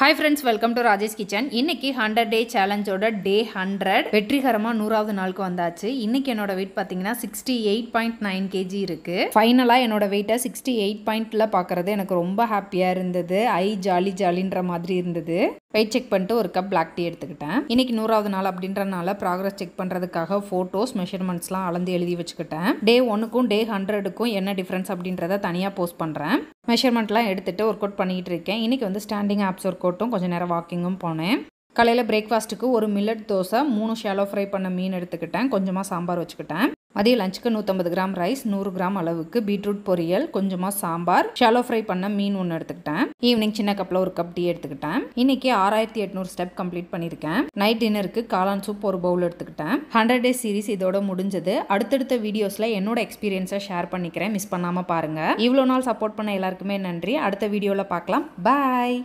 hi friends welcome to Rajesh kitchen இன்னைக்கு hundred day சேலஞ்சோட day hundred வெற்றிகரமாக நூறாவது நாளுக்கு வந்தாச்சு இன்னைக்கு என்னோட வெயிட் பார்த்தீங்கன்னா sixty eight point nine KG இருக்கு ஃபைனலாக என்னோட வெயிட்டை சிக்ஸ்டி எயிட் பாயிண்ட்ல பார்க்கறது எனக்கு ரொம்ப ஹாப்பியாக இருந்தது ஐ ஜாலி ஜாலின்ற மாதிரி இருந்தது வெயிட் செக் பண்ணிட்டு ஒரு கப் பிளாக் டீ எடுத்துக்கிட்டேன் இன்னைக்கு நூறாவது நாள் அப்படின்றனால ப்ராக்ரஸ் செக் பண்ணுறதுக்காக ஃபோட்டோஸ் மெஷர்மெண்ட்ஸ்லாம் அளந்து எழுதி வச்சுக்கிட்டேன் டே ஒன்றுக்கும் டே ஹண்ட்ரடுக்கும் என்ன டிஃப்ரென்ஸ் அப்படின்றத தனியாக போஸ்ட் பண்ணுறேன் மெஷர்மெண்ட்லாம் எடுத்துகிட்டு ஒர்க் அவுட் பண்ணிகிட்டு இருக்கேன் இன்றைக்கி வந்து ஸ்டாண்டிங் ஆப்ஸ் ஒர்க் அவுட்டும் கொஞ்சம் நேரம் வாக்கிங்கும் போனேன் காலையில் பிரேக்ஃபாஸ்ட்டுக்கு ஒரு மில்லட் தோசை மூணு ஷாலோ ஃப்ரை பண்ண மீன் எடுத்துக்கிட்டேன் கொஞ்சமாக சாம்பார் வச்சுக்கிட்டேன் மதியம் லஞ்சுக்கு நூற்றம்பது கிராம் ரைஸ் நூறு கிராம் அளவுக்கு பீட்ரூட் பொரியல் கொஞ்சமாக சாம்பார் ஷாலோ ஃப்ரை பண்ண மீன் ஒன்று எடுத்துக்கிட்டேன் ஈவினிங் சின்ன கப்பில் ஒரு கப் டீ எடுத்துக்கிட்டேன் இன்னைக்கு ஆறாயிரத்தி எட்நூறு ஸ்டெப் கம்ப்ளீட் பண்ணியிருக்கேன் நைட் டின்னருக்கு காளான் சூப் ஒரு பவுல் எடுத்துக்கிட்டேன் ஹண்ட்ரட் டேஸ் சீரிஸ் இதோட முடிஞ்சது அடுத்தடுத்த வீடியோஸில் என்னோட எக்ஸ்பீரியன்ஸை ஷேர் பண்ணிக்கிறேன் மிஸ் பண்ணாமல் பாருங்கள் இவ்வளோ நாள் சப்போர்ட் பண்ண எல்லாருக்குமே நன்றி அடுத்த வீடியோவில் பார்க்கலாம் பாய்